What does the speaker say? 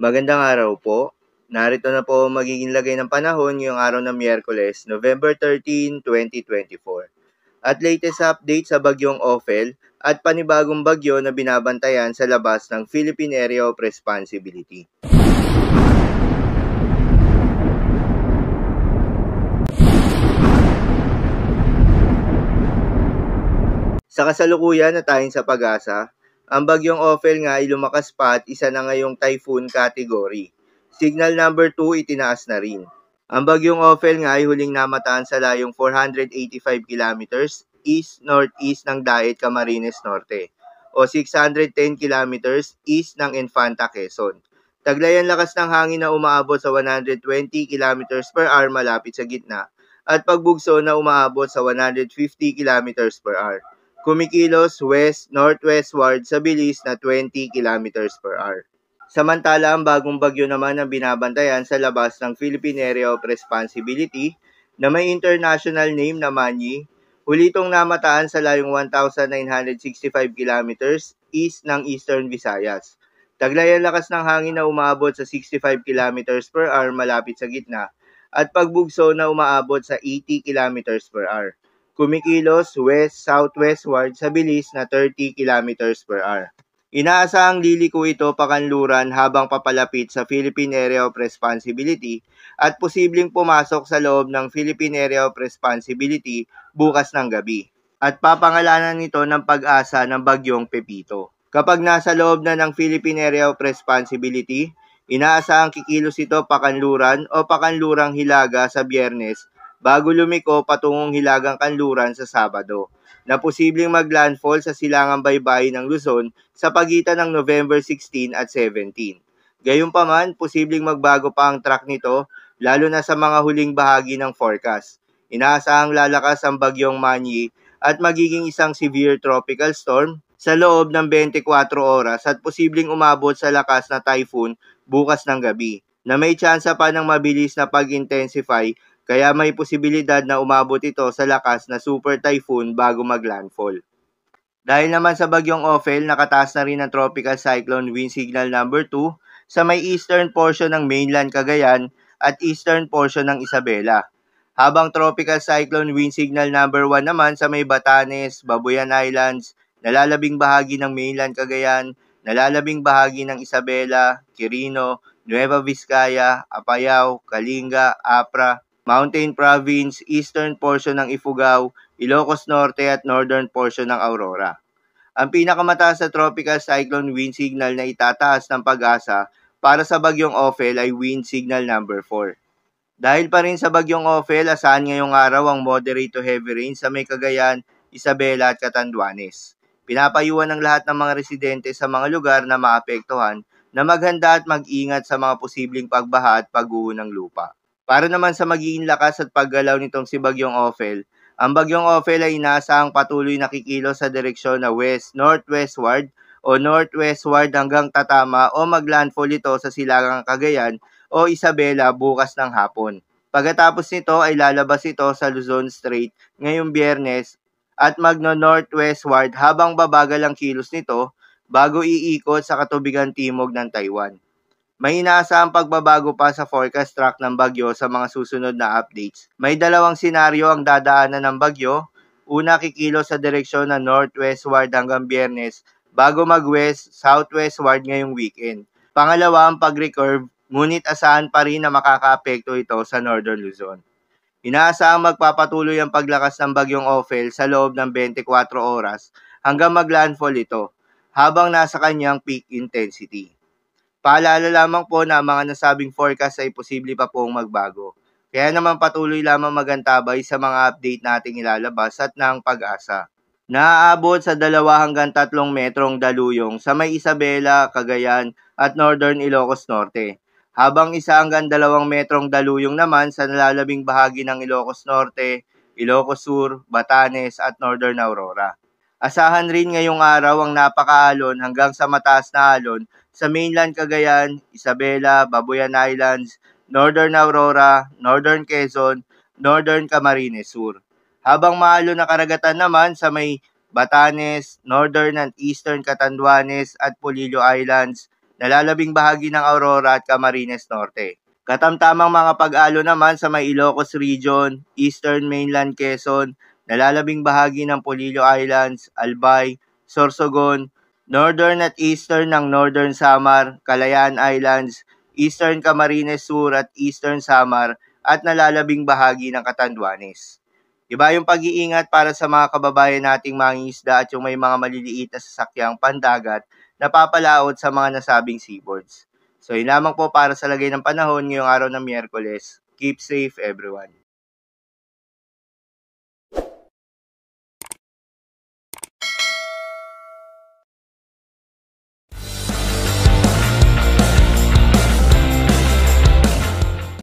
Magandang araw po. Narito na po magiging lagay ng panahon ngayong araw ng Miyerkules, November 13, 2024. At latest update sa bagyong Ophel at panibagong bagyo na binabantayan sa labas ng Philippine Area of Responsibility. Sa kasalukuyan na tayong sa pag-asa, ang bagyong Ophel nga ay lumakas pa at isa na ngayong typhoon category. Signal number 2 itinaas na rin. Ang bagyong Ophel nga ay huling namataan sa layong 485 kilometers east-northeast ng Daet Camarines Norte o 610 kilometers east ng Infanta, Quezon. Taglayan lakas ng hangin na umaabot sa 120 kilometers per hour malapit sa gitna at pagbugso na umaabot sa 150 kilometers per hour kumikilos west-northwestward sa bilis na 20 km per hour. Samantala, ang bagong bagyo naman ang binabantayan sa labas ng Philippine Area of Responsibility na may international name na Manny, huli itong namataan sa layong 1,965 kilometers east ng Eastern Visayas. Taglay ang lakas ng hangin na umaabot sa 65 kilometers per hour malapit sa gitna at pagbugso na umaabot sa 80 kilometers per hour kumikilos west-southwestward sa bilis na 30 km per hour. Inaasahang liliko ito pakanluran habang papalapit sa Philippine Area of Responsibility at posibleng pumasok sa loob ng Philippine Area of Responsibility bukas ng gabi. At papangalanan nito ng pag-asa ng bagyong Pepito. Kapag nasa loob na ng Philippine Area of Responsibility, inaasahang kikilos ito pakanluran o pakanlurang hilaga sa biyernes bago lumiko patungong Hilagang Kanluran sa Sabado na posibleng maglandfall sa silangang baybayin ng Luzon sa pagitan ng November 16 at 17. Gayunpaman, posibleng magbago pa ang track nito lalo na sa mga huling bahagi ng forecast. Inaasahang lalakas ang bagyong Manny at magiging isang severe tropical storm sa loob ng 24 oras at posibleng umabot sa lakas na typhoon bukas ng gabi na may tsansa pa ng mabilis na pag-intensify kaya may posibilidad na umabot ito sa lakas na super typhoon bago maglandfall. Dahil naman sa bagyong Ophel, nakataas na rin ang tropical cyclone wind signal number 2 sa may eastern portion ng mainland Cagayan at eastern portion ng Isabela. Habang tropical cyclone wind signal number 1 naman sa may Batanes, Babuyan Islands, nalalabing bahagi ng mainland Cagayan, nalalabing bahagi ng Isabela, Quirino, Nueva Vizcaya, Apayao, Kalinga, Apra, Mountain Province, eastern portion ng Ifugao, Ilocos Norte at northern portion ng Aurora. Ang pinakamataas sa tropical cyclone wind signal na itataas ng pag-asa para sa bagyong Ophel ay wind signal number 4. Dahil pa rin sa bagyong Ophel, asahan ngayong araw ang moderate to heavy rain sa may Cagayan, Isabela at Catanduanes. Pinapayuhan ng lahat ng mga residente sa mga lugar na maapektuhan na maghanda at mag-ingat sa mga posibleng pagbaha at pagguho ng lupa. Para naman sa magiging lakas at paggalaw nitong si Bagyong Ophel, ang Bagyong Ophel ay inaasahang patuloy na kikilo sa direksyon na west-northwestward o northwestward hanggang tatama o maglandfall ito sa Silangang Cagayan o Isabela bukas ng hapon. Pagkatapos nito ay lalabas ito sa Luzon Strait ngayong biyernes at magno-northwestward habang babagal ang kilos nito bago iikot sa katubigan timog ng Taiwan. May inaasahang pagbabago pa sa forecast track ng bagyo sa mga susunod na updates. May dalawang senaryo ang dadaanan ng bagyo. Una kikilo sa direksyon na northwestward hanggang biyernes bago mag-west, southwestward ngayong weekend. Pangalawa ang pag-recurve, ngunit asahan pa rin na makakaapekto ito sa northern Luzon. Inaasahang magpapatuloy ang paglakas ng bagyong Ophel sa loob ng 24 oras hanggang mag-landfall ito habang nasa kanyang peak intensity. Paalala lamang po na ang mga nasabing forecast ay posible pa pong magbago. Kaya naman patuloy lamang magantabay sa mga update nating ilalabas at ng pag-asa. Naaabot sa 2 hanggang 3 metrong daluyong sa may Isabela, Cagayan at Northern Ilocos Norte. Habang isa hanggang dalawang metrong daluyong naman sa nalalabing bahagi ng Ilocos Norte, Ilocos Sur, Batanes at Northern Aurora. Asahan rin ngayong araw ang napakaalon hanggang sa mataas na alon sa mainland Cagayan, Isabela, Babuyan Islands, Northern Aurora, Northern Quezon, Northern Camarines Sur. Habang maalo na karagatan naman sa may Batanes, Northern and Eastern Catanduanes at Polillo Islands, nalalabing bahagi ng Aurora at Camarines Norte. Katamtamang mga pag-alo naman sa may Ilocos Region, Eastern Mainland Quezon, nalalabing bahagi ng Polillo Islands, Albay, Sorsogon, northern at eastern ng Northern Samar, Calayan Islands, eastern Camarines Sur at eastern Samar, at nalalabing bahagi ng Catanduanes. Iba yung pag-iingat para sa mga kababayan nating mangingisda at yung may mga maliliit na sasakyang pandagat na papalaot sa mga nasabing seaboards. So, yun lamang po para sa lagay ng panahon ngayong araw ng Miyerkules. Keep safe, everyone.